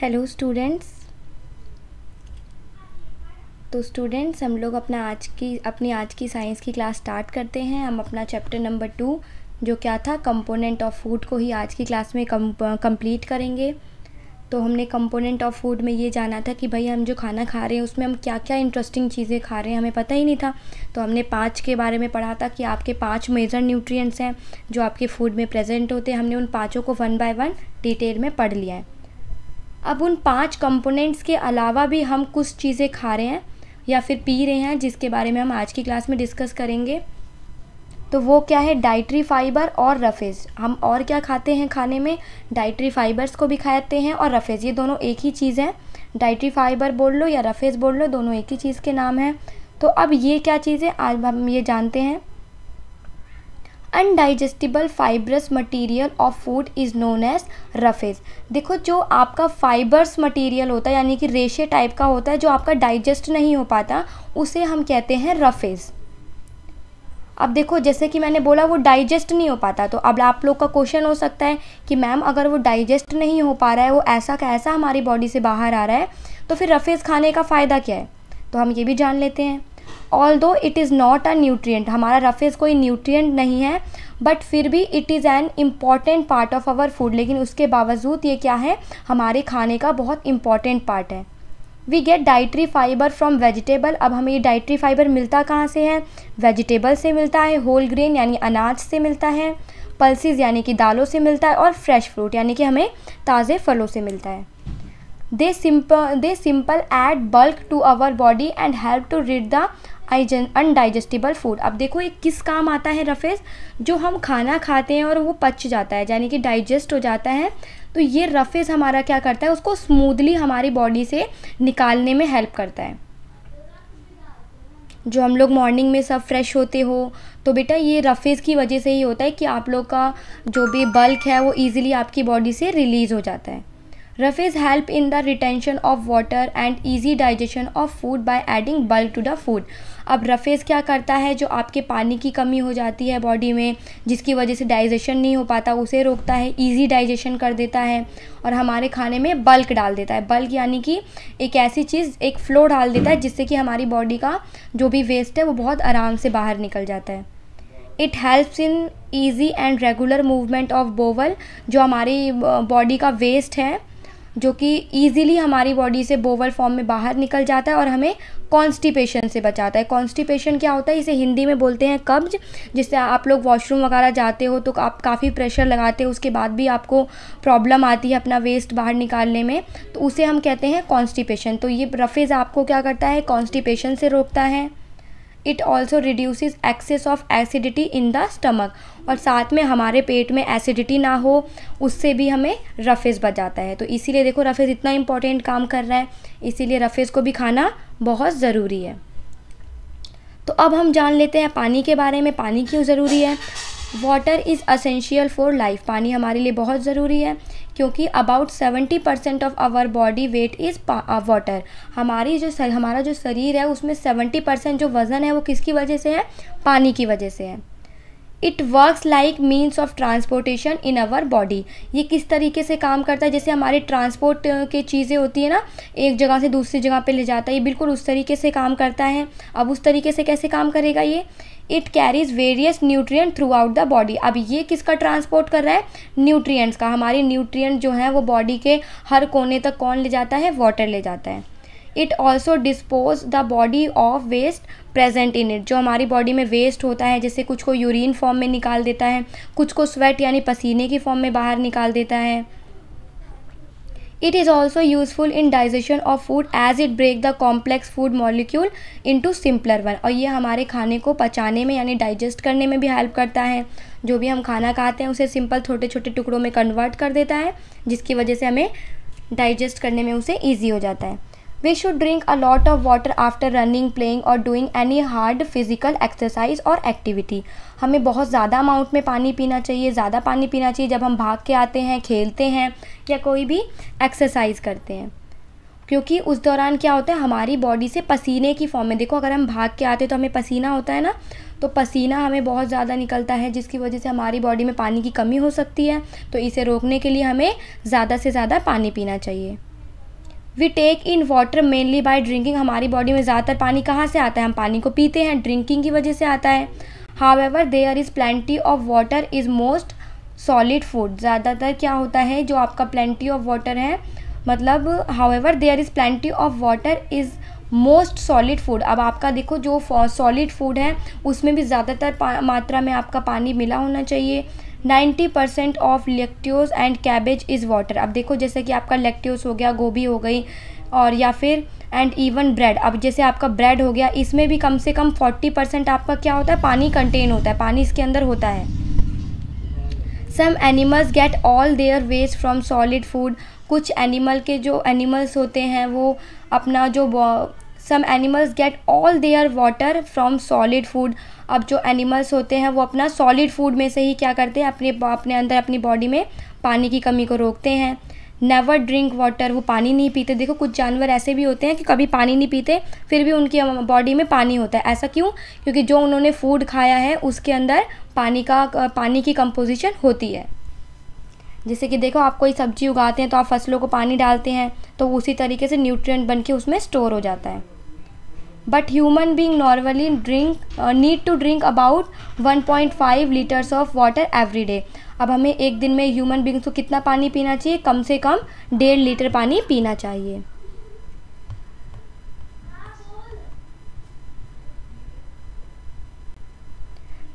Hello students तो students हम लोग अपना आज की अपनी आज की साइंस की क्लास स्टार्ट करते हैं हम अपना चैप्टर नंबर टू जो क्या था कंपोनेंट ऑफ फूड को ही आज की क्लास में कम कंप्लीट करेंगे तो हमने कंपोनेंट ऑफ फूड में ये जाना था कि भाई हम जो खाना खा रहे हैं उसमें हम क्या क्या इंटरेस्टिंग चीज़ें खा रहे हैं हमें पता ही नहीं था तो हमने पाँच के बारे में पढ़ा था कि आपके पाँच मेजर न्यूट्रिएंट्स हैं जो आपके फूड में प्रेजेंट होते हैं हमने उन पाँचों को वन बाय वन डिटेल में पढ़ लिया है अब उन पांच कंपोनेंट्स के अलावा भी हम कुछ चीज़ें खा रहे हैं या फिर पी रहे हैं जिसके बारे में हम आज की क्लास में डिस्कस करेंगे तो वो क्या है डाइट्री फाइबर और रफेज हम और क्या खाते हैं खाने में डाइट्री फाइबर्स को भी खाते हैं और रफेज ये दोनों एक ही चीज़ हैं डाइट्री फाइबर बोल लो या रफेज बोल लो दोनों एक ही चीज़ के नाम हैं तो अब ये क्या चीज़ है आज हम ये जानते हैं indigestible fibrous material of food is known as roughage देखो जो आपका फाइबर्स मटेरियल होता है यानी कि रेशे टाइप का होता है जो आपका डाइजेस्ट नहीं हो पाता उसे हम कहते हैं रफेज अब देखो जैसे कि मैंने बोला वो डाइजेस्ट नहीं हो पाता तो अब आप लोग का क्वेश्चन हो सकता है कि मैम अगर वो डाइजेस्ट नहीं हो पा रहा है वो ऐसा का ऐसा हमारी बॉडी से बाहर आ रहा है तो फिर रफेज खाने का फ़ायदा क्या है तो हम ये भी जान लेते हैं although it is not a nutrient हमारा रफेज कोई न्यूट्रियट नहीं है बट फिर भी it is an important part of our food लेकिन उसके बावजूद ये क्या है हमारे खाने का बहुत इम्पॉर्टेंट पार्ट है we get dietary fibre from vegetable अब हमें ये डाइट्री फाइबर मिलता कहाँ से है वेजिटेबल से मिलता है होल ग्रेन यानी अनाज से मिलता है पल्सिस यानी कि दालों से मिलता है और फ्रेश फ्रूट यानी कि हमें ताज़े फलों से मिलता है they simple they simple add bulk to our body and help to read the indigestible food अब देखो ये किस काम आता है रफेज जो हम खाना खाते हैं और वो पच जाता है यानी कि डाइजेस्ट हो जाता है तो ये रफेज हमारा क्या करता है उसको स्मूदली हमारी बॉडी से निकालने में हेल्प करता है जो हम लोग मॉर्निंग में सब फ्रेश होते हो तो बेटा ये रफेज की वजह से ही होता है कि आप लोग का जो भी बल्क है वो ईज़िली आपकी बॉडी से रिलीज़ हो जाता है roughage help in the retention of water and easy digestion of food by adding bulk to the food अब रफेज क्या करता है जो आपके पानी की कमी हो जाती है बॉडी में जिसकी वजह से डाइजेशन नहीं हो पाता उसे रोकता है ईजी डाइजेशन कर देता है और हमारे खाने में बल्क डाल देता है बल्क यानी कि एक ऐसी चीज़ एक फ्लो डाल देता है जिससे कि हमारी बॉडी का जो भी वेस्ट है वो बहुत आराम से बाहर निकल जाता है it helps in easy and regular movement of bowel जो हमारी बॉडी का वेस्ट है जो कि ईज़िली हमारी बॉडी से बोवल फॉर्म में बाहर निकल जाता है और हमें कॉन्स्टिपेशन से बचाता है कॉन्स्टिपेशन क्या होता है इसे हिंदी में बोलते हैं कब्ज जिससे आप लोग वॉशरूम वगैरह जाते हो तो आप काफ़ी प्रेशर लगाते हो उसके बाद भी आपको प्रॉब्लम आती है अपना वेस्ट बाहर निकालने में तो उसे हम कहते हैं कॉन्स्टिपेशन तो ये रफेज़ आपको क्या करता है कॉन्स्टिपेशन से रोकता है it also reduce excess of acidity in the stomach और साथ में हमारे पेट में एसिडिटी ना हो उससे भी हमें रफेज़ बच जाता है तो इसीलिए देखो रफेज़ इतना इंपॉर्टेंट काम कर रहा है इसीलिए रफेज़ को भी खाना बहुत ज़रूरी है तो अब हम जान लेते हैं पानी के बारे में पानी क्यों ज़रूरी है water is essential for life पानी हमारे लिए बहुत ज़रूरी है क्योंकि about seventy percent of our body weight is water हमारी जो सर, हमारा जो शरीर है उसमें सेवेंटी परसेंट जो वज़न है वो किसकी वजह से है पानी की वजह से है it works like means of transportation in our body ये किस तरीके से काम करता है जैसे हमारे ट्रांसपोर्ट uh, के चीज़ें होती है ना एक जगह से दूसरी जगह पे ले जाता है ये बिल्कुल उस तरीके से काम करता है अब उस तरीके से कैसे काम करेगा ये it carries various nutrient throughout the body अब ये किसका ट्रांसपोर्ट कर रहा है न्यूट्रिएंट्स का हमारे न्यूट्रिएंट जो है वो बॉडी के हर कोने तक कौन ले जाता है वाटर ले जाता है it also dispose the body of waste present in it जो हमारी बॉडी में वेस्ट होता है जैसे कुछ को यूरिन फॉर्म में निकाल देता है कुछ को स्वेट यानी पसीने की फॉर्म में बाहर निकाल देता है it is also useful in digestion of food as it break the complex food molecule into simpler one और ये हमारे खाने को पचाने में यानी डाइजेस्ट करने में भी हेल्प करता है जो भी हम खाना खाते हैं उसे सिंपल छोटे छोटे टुकड़ों में कन्वर्ट कर देता है जिसकी वजह से हमें डाइजेस्ट करने में उसे ईजी हो जाता है We should drink a lot of water after running, playing or doing any hard physical exercise or activity. हमें बहुत ज़्यादा अमाउंट में पानी पीना चाहिए ज़्यादा पानी पीना चाहिए जब हम भाग के आते हैं खेलते हैं या कोई भी एक्सरसाइज करते हैं क्योंकि उस दौरान क्या होता है हमारी बॉडी से पसीने की फॉर्म में देखो अगर हम भाग के आते हैं तो हमें पसीना होता है ना तो पसीना हमें बहुत ज़्यादा निकलता है जिसकी वजह से हमारी बॉडी में पानी की कमी हो सकती है तो इसे रोकने के लिए हमें ज़्यादा से ज़्यादा पानी पीना चाहिए we take in water mainly by drinking हमारी बॉडी में ज़्यादातर पानी कहाँ से आता है हम पानी को पीते हैं ड्रिंकिंग की वजह से आता है however there is plenty of water is most solid food ज़्यादातर क्या होता है जो आपका प्लेंटी ऑफ वाटर है मतलब however there is plenty of water is most solid food अब आपका देखो जो सॉलिड फूड है उसमें भी ज़्यादातर मात्रा में आपका पानी मिला होना चाहिए ninety percent of lettuce and cabbage is water अब देखो जैसे कि आपका लेक्टियोस हो गया गोभी हो गई और या फिर एंड इवन ब्रेड अब जैसे आपका ब्रेड हो गया इसमें भी कम से कम फोर्टी परसेंट आपका क्या होता है पानी कंटेन होता है पानी इसके अंदर होता है some animals get all their waste from solid food कुछ एनिमल के जो एनिमल्स होते हैं वो अपना जो some animals get all their water from solid food अब जो एनिमल्स होते हैं वो अपना सॉलिड फूड में से ही क्या करते हैं अपने अपने अंदर अपनी बॉडी में पानी की कमी को रोकते हैं नेवर ड्रिंक वाटर वो पानी नहीं पीते देखो कुछ जानवर ऐसे भी होते हैं कि कभी पानी नहीं पीते फिर भी उनकी बॉडी में पानी होता है ऐसा क्यों क्योंकि जो उन्होंने फूड खाया है उसके अंदर पानी का पानी की कंपोजिशन होती है जैसे कि देखो आप कोई सब्जी उगाते हैं तो आप फसलों को पानी डालते हैं तो उसी तरीके से न्यूट्रिएंट बन के उसमें स्टोर हो जाता है but human being normally drink need to drink about one point five litres of water every day अब हमें एक दिन में ह्यूमन बींग्स को कितना पानी पीना चाहिए कम से कम डेढ़ लीटर पानी पीना चाहिए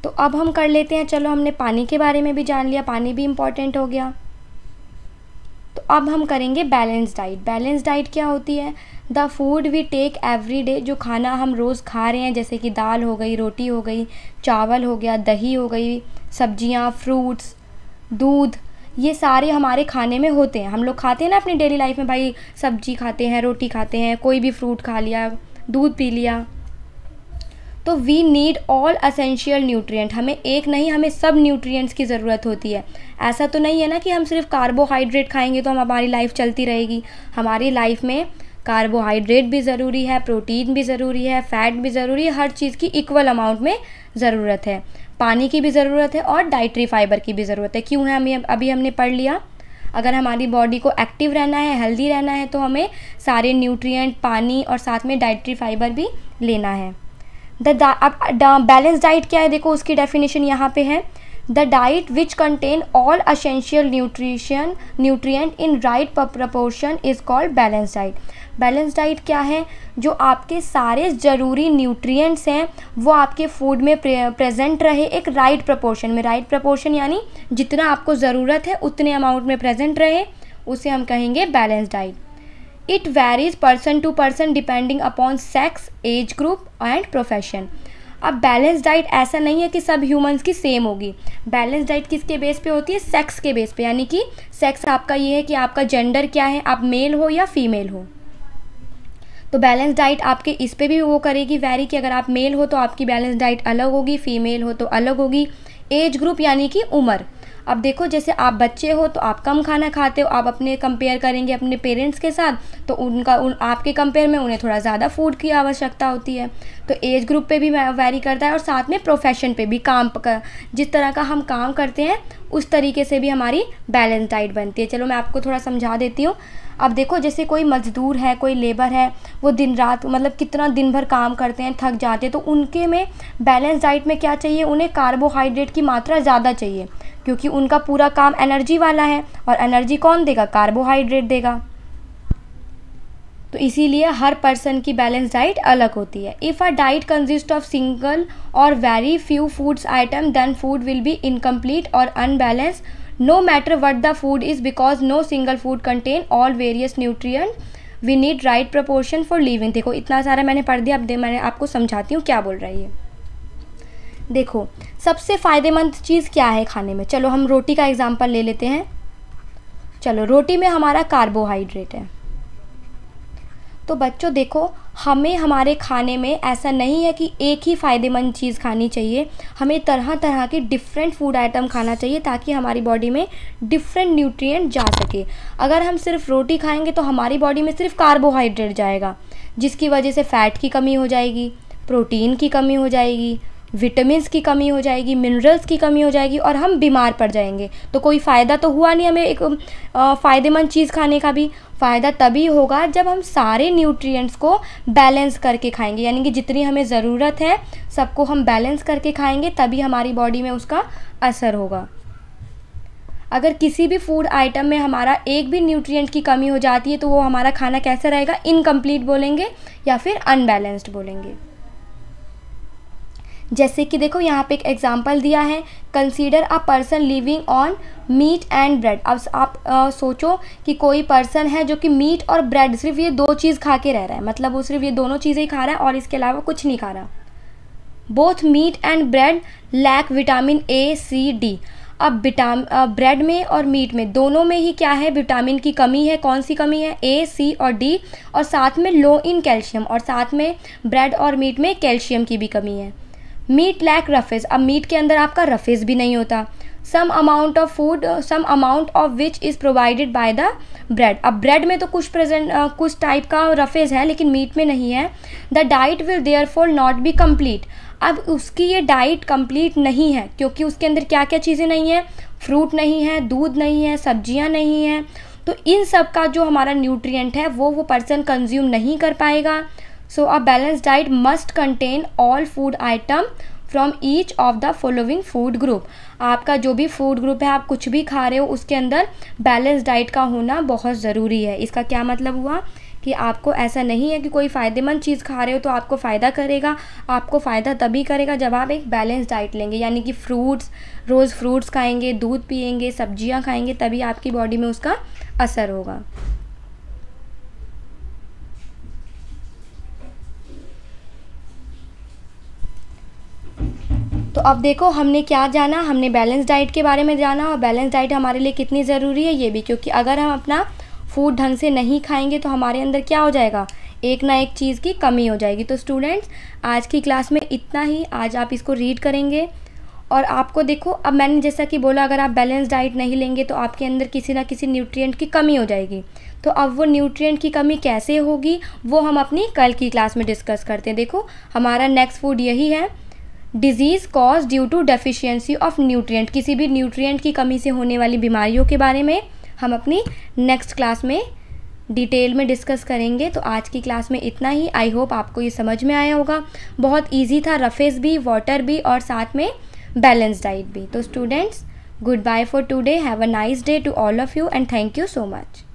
तो अब हम कर लेते हैं चलो हमने पानी के बारे में भी जान लिया पानी भी इम्पॉर्टेंट हो गया तो अब हम करेंगे बैलेंस डाइट बैलेंस डाइट क्या होती है the food we take every day जो खाना हम रोज़ खा रहे हैं जैसे कि दाल हो गई रोटी हो गई चावल हो गया दही हो गई सब्जियाँ फ्रूट्स दूध ये सारे हमारे खाने में होते हैं हम लोग खाते हैं ना अपनी डेली लाइफ में भाई सब्जी खाते हैं रोटी खाते हैं कोई भी फ्रूट खा लिया दूध पी लिया तो we need all essential nutrient हमें एक नहीं हमें सब न्यूट्रिएंट्स की ज़रूरत होती है ऐसा तो नहीं है ना कि हम सिर्फ कार्बोहाइड्रेट खाएंगे तो हम हमारी लाइफ चलती रहेगी हमारी लाइफ में कार्बोहाइड्रेट भी ज़रूरी है प्रोटीन भी ज़रूरी है फैट भी ज़रूरी है हर चीज़ की इक्वल अमाउंट में ज़रूरत है पानी की भी ज़रूरत है और डाइट्री फाइबर की भी ज़रूरत है क्यों है हमें अभी हमने पढ़ लिया अगर हमारी बॉडी को एक्टिव रहना है हेल्दी रहना है तो हमें सारे न्यूट्रिएंट पानी और साथ में डाइट्री फाइबर भी लेना है द अब बैलेंस डाइट क्या है देखो उसकी डेफिनेशन यहाँ पे है the diet which contain all essential nutrition nutrient in right proportion is called balance diet balance diet क्या है जो आपके सारे ज़रूरी न्यूट्रिएंट्स हैं वो आपके फूड में प्रेजेंट रहे एक राइट right प्रपोर्शन में राइट right प्रपोर्शन यानी जितना आपको ज़रूरत है उतने अमाउंट में प्रेजेंट रहे उसे हम कहेंगे balance diet it varies person to person depending upon sex age group and profession अब बैलेंस डाइट ऐसा नहीं है कि सब ह्यूमंस की सेम होगी बैलेंस डाइट किसके बेस पे होती है सेक्स के बेस पे यानी कि सेक्स आपका ये है कि आपका जेंडर क्या है आप मेल हो या फीमेल हो तो बैलेंस डाइट आपके इस पर भी वो करेगी वैरी कि अगर आप मेल हो तो आपकी बैलेंस डाइट अलग होगी फीमेल हो तो अलग होगी एज ग्रुप यानी कि उम्र अब देखो जैसे आप बच्चे हो तो आप कम खाना खाते हो आप अपने कंपेयर करेंगे अपने पेरेंट्स के साथ तो उनका उन आपके कंपेयर में उन्हें थोड़ा ज़्यादा फूड की आवश्यकता होती है तो एज ग्रुप पे भी वैरी करता है और साथ में प्रोफेशन पे भी काम कर जिस तरह का हम काम करते हैं उस तरीके से भी हमारी बैलेंस डाइट बनती है चलो मैं आपको थोड़ा समझा देती हूँ अब देखो जैसे कोई मज़दूर है कोई लेबर है वो दिन रात मतलब कितना दिन भर काम करते हैं थक जाते हैं तो उनके में बैलेंस डाइट में क्या चाहिए उन्हें कार्बोहाइड्रेट की मात्रा ज़्यादा चाहिए क्योंकि उनका पूरा काम एनर्जी वाला है और एनर्जी कौन देगा कार्बोहाइड्रेट देगा तो इसीलिए हर पर्सन की बैलेंस डाइट अलग होती है if a diet consist of single or very few foods item then food will be incomplete और unbalance no matter what the food is because no single food contain all various nutrient we need right proportion for living देखो इतना सारा मैंने पढ़ दिया अब मैंने आपको समझाती हूँ क्या बोल रही है देखो सबसे फ़ायदेमंद चीज़ क्या है खाने में चलो हम रोटी का एग्ज़ाम्पल ले लेते हैं चलो रोटी में हमारा कार्बोहाइड्रेट है तो बच्चों देखो हमें हमारे खाने में ऐसा नहीं है कि एक ही फ़ायदेमंद चीज़ खानी चाहिए हमें तरह तरह के डिफरेंट फूड आइटम खाना चाहिए ताकि हमारी बॉडी में डिफरेंट न्यूट्रिएंट जा सके अगर हम सिर्फ रोटी खाएंगे तो हमारी बॉडी में सिर्फ कार्बोहाइड्रेट जाएगा जिसकी वजह से फ़ैट की कमी हो जाएगी प्रोटीन की कमी हो जाएगी विटामिन की कमी हो जाएगी मिनरल्स की कमी हो जाएगी और हम बीमार पड़ जाएंगे तो कोई फ़ायदा तो हुआ नहीं हमें एक फ़ायदेमंद चीज़ खाने का भी फ़ायदा तभी होगा जब हम सारे न्यूट्रिएंट्स को बैलेंस करके खाएंगे यानी कि जितनी हमें ज़रूरत है सबको हम बैलेंस करके खाएंगे तभी हमारी बॉडी में उसका असर होगा अगर किसी भी फूड आइटम में हमारा एक भी न्यूट्रिएंट की कमी हो जाती है तो वो हमारा खाना कैसा रहेगा इनकम्प्लीट बोलेंगे या फिर अनबैलेंस्ड बोलेंगे जैसे कि देखो यहाँ पे एक एग्जाम्पल दिया है consider a person living on meat and bread अब आप आ, सोचो कि कोई पर्सन है जो कि मीट और ब्रेड सिर्फ ये दो चीज़ खा के रह रहा है मतलब वो सिर्फ ये दोनों चीज़ें ही खा रहा है और इसके अलावा कुछ नहीं खा रहा both meat and bread lack vitamin A C D अब विटाम ब्रेड में और मीट में दोनों में ही क्या है विटामिन की कमी है कौन सी कमी है ए सी और डी और साथ में लो इन कैल्शियम और साथ में ब्रेड और मीट में कैल्शियम की भी कमी है मीट लैक रफेज अब मीट के अंदर आपका रफेज भी नहीं होता some amount of food some amount of which is provided by the bread अब ब्रेड में तो कुछ प्रेजेंट uh, कुछ टाइप का रफेज है लेकिन मीट में नहीं है the diet will therefore not be complete अब उसकी ये डाइट कम्प्लीट नहीं है क्योंकि उसके अंदर क्या क्या चीज़ें नहीं है फ्रूट नहीं है दूध नहीं है सब्जियाँ नहीं हैं तो इन सब का जो हमारा न्यूट्रिएंट है वो वो पर्सन कंज्यूम नहीं कर पाएगा so a balance diet must contain all food item from each of the following food group आपका जो भी फूड ग्रुप है आप कुछ भी खा रहे हो उसके अंदर बैलेंस डाइट का होना बहुत ज़रूरी है इसका क्या मतलब हुआ कि आपको ऐसा नहीं है कि कोई फ़ायदेमंद चीज़ खा रहे हो तो आपको फ़ायदा करेगा आपको फ़ायदा तभी करेगा जब आप एक बैलेंस डाइट लेंगे यानी कि फ्रूट्स रोज़ फ्रूट्स खाएंगे दूध पिएंगे सब्जियां खाएंगे तभी आपकी बॉडी में उसका असर होगा तो अब देखो हमने क्या जाना हमने बैलेंस डाइट के बारे में जाना और बैलेंस डाइट हमारे लिए कितनी ज़रूरी है ये भी क्योंकि अगर हम अपना फूड ढंग से नहीं खाएंगे तो हमारे अंदर क्या हो जाएगा एक ना एक चीज़ की कमी हो जाएगी तो स्टूडेंट्स आज की क्लास में इतना ही आज आप इसको रीड करेंगे और आपको देखो अब मैंने जैसा कि बोला अगर आप बैलेंस डाइट नहीं लेंगे तो आपके अंदर किसी ना किसी न्यूट्रिएंट की कमी हो जाएगी तो अब वो न्यूट्रिएंट की कमी कैसे होगी वो हम अपनी कल की क्लास में डिस्कस करते हैं देखो हमारा नेक्स्ट फूड यही है disease cause due to deficiency of nutrient किसी भी न्यूट्रिएंट की कमी से होने वाली बीमारियों के बारे में हम अपनी नेक्स्ट क्लास में डिटेल में डिस्कस करेंगे तो आज की क्लास में इतना ही आई होप आपको ये समझ में आया होगा बहुत ईजी था रफेस भी वाटर भी और साथ में बैलेंस डाइट भी तो students goodbye for today have a nice day to all of you and thank you so much